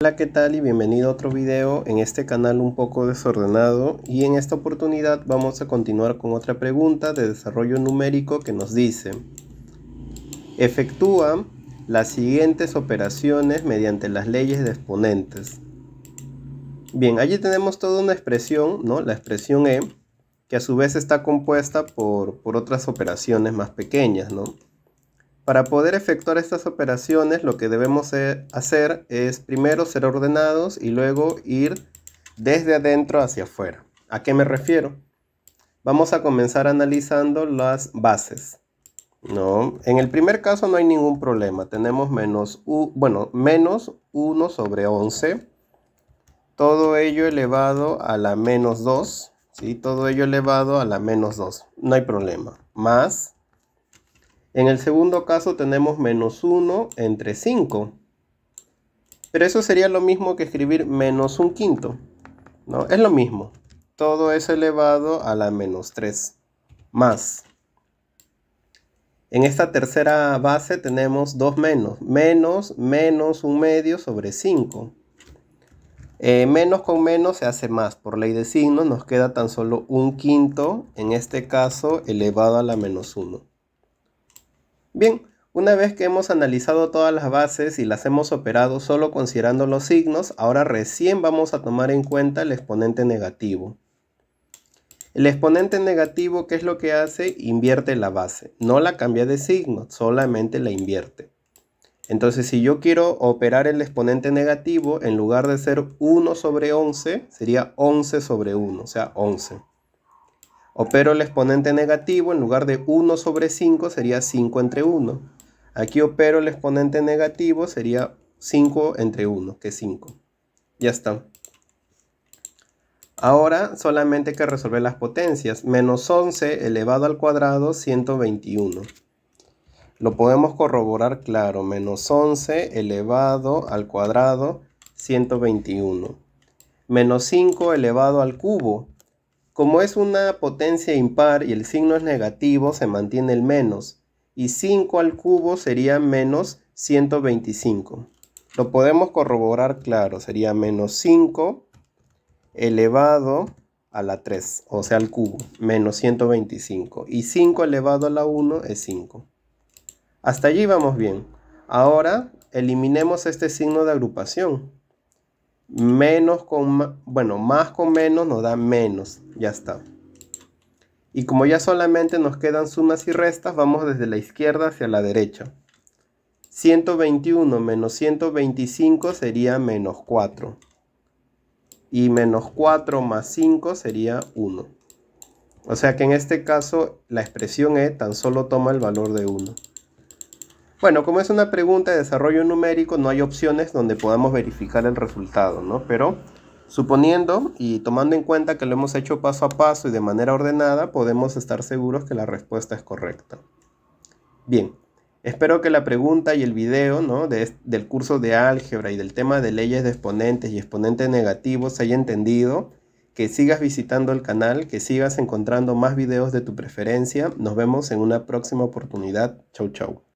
Hola qué tal y bienvenido a otro video en este canal un poco desordenado y en esta oportunidad vamos a continuar con otra pregunta de desarrollo numérico que nos dice efectúa las siguientes operaciones mediante las leyes de exponentes bien allí tenemos toda una expresión no la expresión e que a su vez está compuesta por, por otras operaciones más pequeñas no para poder efectuar estas operaciones lo que debemos hacer es primero ser ordenados y luego ir desde adentro hacia afuera. ¿A qué me refiero? Vamos a comenzar analizando las bases. No, en el primer caso no hay ningún problema. Tenemos menos, bueno, 1 sobre 11. Todo ello elevado a la menos 2. ¿sí? Todo ello elevado a la menos 2. No hay problema. Más en el segundo caso tenemos menos 1 entre 5. Pero eso sería lo mismo que escribir menos un quinto. ¿no? Es lo mismo. Todo es elevado a la menos 3. Más. En esta tercera base tenemos 2 menos. Menos, menos un medio sobre 5. Eh, menos con menos se hace más. Por ley de signos nos queda tan solo un quinto. En este caso elevado a la menos 1. Bien, una vez que hemos analizado todas las bases y las hemos operado solo considerando los signos, ahora recién vamos a tomar en cuenta el exponente negativo. El exponente negativo, ¿qué es lo que hace? Invierte la base, no la cambia de signo, solamente la invierte. Entonces, si yo quiero operar el exponente negativo, en lugar de ser 1 sobre 11, sería 11 sobre 1, o sea, 11. Opero el exponente negativo, en lugar de 1 sobre 5 sería 5 entre 1. Aquí opero el exponente negativo, sería 5 entre 1, que es 5. Ya está. Ahora solamente hay que resolver las potencias. Menos 11 elevado al cuadrado, 121. Lo podemos corroborar claro. Menos 11 elevado al cuadrado, 121. Menos 5 elevado al cubo, como es una potencia impar y el signo es negativo, se mantiene el menos. Y 5 al cubo sería menos 125. Lo podemos corroborar claro, sería menos 5 elevado a la 3, o sea al cubo, menos 125. Y 5 elevado a la 1 es 5. Hasta allí vamos bien. Ahora eliminemos este signo de agrupación. Menos con, bueno, más con menos nos da menos. Ya está. Y como ya solamente nos quedan sumas y restas, vamos desde la izquierda hacia la derecha. 121 menos 125 sería menos 4. Y menos 4 más 5 sería 1. O sea que en este caso la expresión E tan solo toma el valor de 1. Bueno, como es una pregunta de desarrollo numérico, no hay opciones donde podamos verificar el resultado, ¿no? Pero suponiendo y tomando en cuenta que lo hemos hecho paso a paso y de manera ordenada, podemos estar seguros que la respuesta es correcta. Bien, espero que la pregunta y el video del curso de álgebra y del tema de leyes de exponentes y exponentes negativos se haya entendido, que sigas visitando el canal, que sigas encontrando más videos de tu preferencia. Nos vemos en una próxima oportunidad. Chau chau.